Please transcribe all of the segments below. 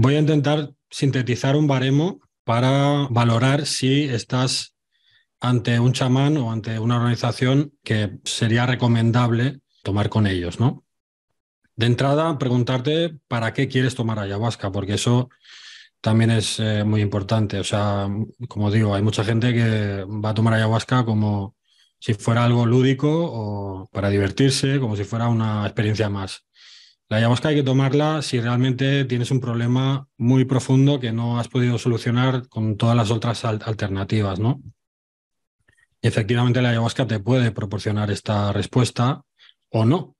Voy a intentar sintetizar un baremo para valorar si estás ante un chamán o ante una organización que sería recomendable tomar con ellos, ¿no? De entrada, preguntarte para qué quieres tomar ayahuasca, porque eso también es eh, muy importante. O sea, como digo, hay mucha gente que va a tomar ayahuasca como si fuera algo lúdico o para divertirse, como si fuera una experiencia más. La ayahuasca hay que tomarla si realmente tienes un problema muy profundo que no has podido solucionar con todas las otras alternativas, ¿no? Efectivamente, la ayahuasca te puede proporcionar esta respuesta o no,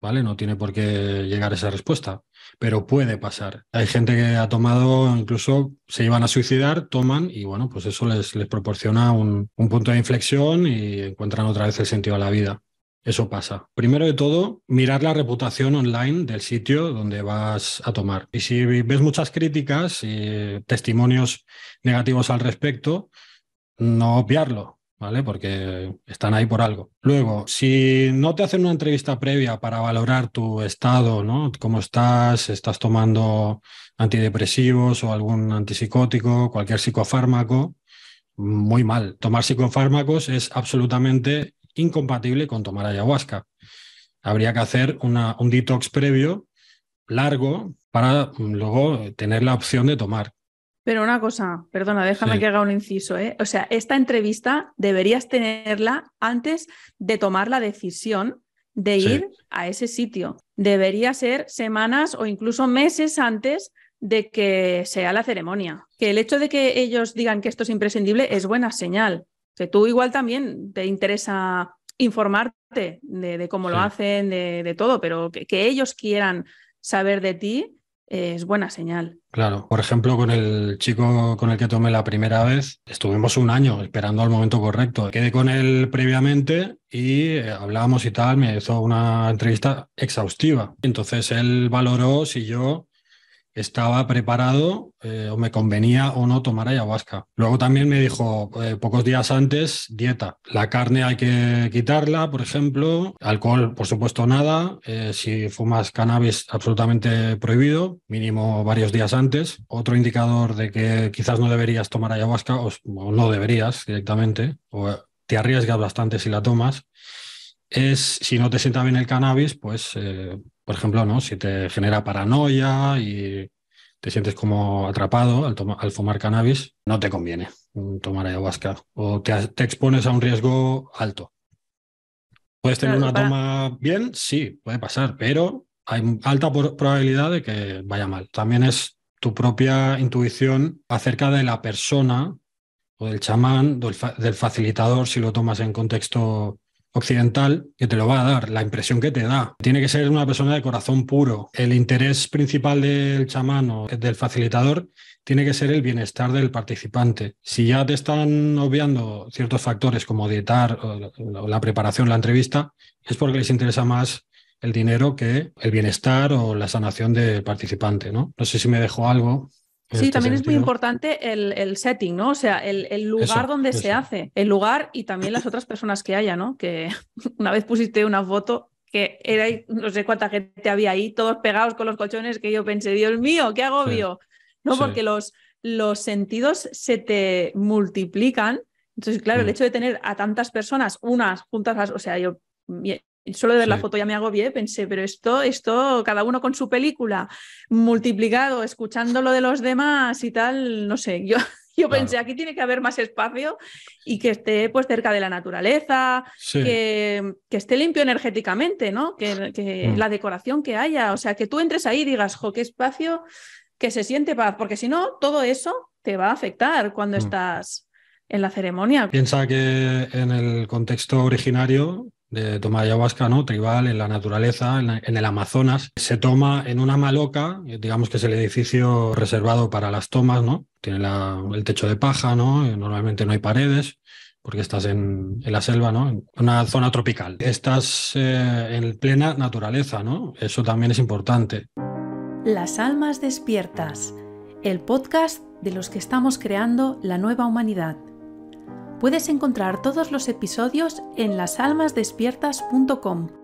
¿vale? No tiene por qué llegar esa respuesta, pero puede pasar. Hay gente que ha tomado, incluso se iban a suicidar, toman y bueno, pues eso les, proporciona un punto de inflexión y encuentran otra vez el sentido a la vida. Eso pasa. Primero de todo, mirar la reputación online del sitio donde vas a tomar. Y si ves muchas críticas y testimonios negativos al respecto, no obviarlo, ¿vale? Porque están ahí por algo. Luego, si no te hacen una entrevista previa para valorar tu estado, ¿no? Cómo estás, estás tomando antidepresivos o algún antipsicótico, cualquier psicofármaco, muy mal. Tomar psicofármacos es absolutamente incompatible con tomar ayahuasca. Habría que hacer un detox previo, largo, para mm, luego tener la opción de tomar. Pero una cosa, perdona, déjame que haga un inciso. ¿eh? O sea, esta entrevista deberías tenerla antes de tomar la decisión de ir a ese sitio. Debería ser semanas o incluso meses antes de que sea la ceremonia. Que el hecho de que ellos digan que esto es imprescindible es buena señal. Que tú igual también te interesa informarte de, cómo lo hacen, de, todo, pero que, ellos quieran saber de ti eh, es buena señal. Claro, por ejemplo, con el chico con el que tomé la primera vez, estuvimos un año esperando al momento correcto. Quedé con él previamente y eh, hablábamos y tal, me hizo una entrevista exhaustiva. Entonces él valoró si yo estaba preparado eh, o me convenía o no tomar ayahuasca. Luego también me dijo, eh, pocos días antes, dieta. La carne hay que quitarla, por ejemplo. Alcohol, por supuesto, nada. Eh, si fumas cannabis, absolutamente prohibido, mínimo varios días antes. Otro indicador de que quizás no deberías tomar ayahuasca o, no deberías directamente, o te arriesgas bastante si la tomas es si no te sienta bien el cannabis, pues por ejemplo, ¿no? si te genera paranoia y te sientes como atrapado al, fumar cannabis, no te conviene mm, tomar ayahuasca o te, expones a un riesgo alto. ¿Puedes tener una toma bien? Sí, puede pasar, pero hay alta probabilidad de que vaya mal. También es tu propia intuición acerca de la persona o del chamán, del, del facilitador, si lo tomas en contexto occidental que te lo va a dar, la impresión que te da. Tiene que ser una persona de corazón puro. El interés principal del chamán o del facilitador tiene que ser el bienestar del participante. Si ya te están obviando ciertos factores como dietar o la preparación, la entrevista, es porque les interesa más el dinero que el bienestar o la sanación del participante, ¿no? No sé si me dejo algo. Sí, este también es muy importante el, setting, ¿no? O sea, el, lugar donde se hace, el lugar y también las otras personas que haya, ¿no? Que una vez pusiste una foto que era, no sé cuánta gente había ahí, todos pegados con los colchones, que yo pensé, Dios mío, qué agobio. No, porque los, los sentidos se te multiplican. Entonces, claro, el mm. hecho de tener a tantas personas, unas juntas, o sea, yo Solo de ver la foto ya me agobié, pensé, pero esto, esto, cada uno con su película, multiplicado, escuchando lo de los demás y tal, no sé, yo, yo pensé, aquí tiene que haber más espacio y que esté pues cerca de la naturaleza, que, esté limpio energéticamente, ¿no? Que, mm. la decoración que haya, o sea, que tú entres ahí y digas, jo, qué espacio, que se siente paz, porque si no, todo eso te va a afectar cuando mm. estás en la ceremonia. Piensa que en el contexto originario de toma de ayahuasca, ¿no? Tribal, en la naturaleza, en, el Amazonas. Se toma en una maloca, eh, digamos que es el edificio reservado para las tomas, ¿no? Tiene el techo de paja, ¿no? Eh, normalmente no hay paredes porque estás en, la selva, ¿no? En una zona tropical. Estás eh, en plena naturaleza, ¿no? Eso también es importante. Las almas despiertas, el podcast de los que estamos creando la nueva humanidad Puedes encontrar todos los episodios en lasalmasdespiertas.com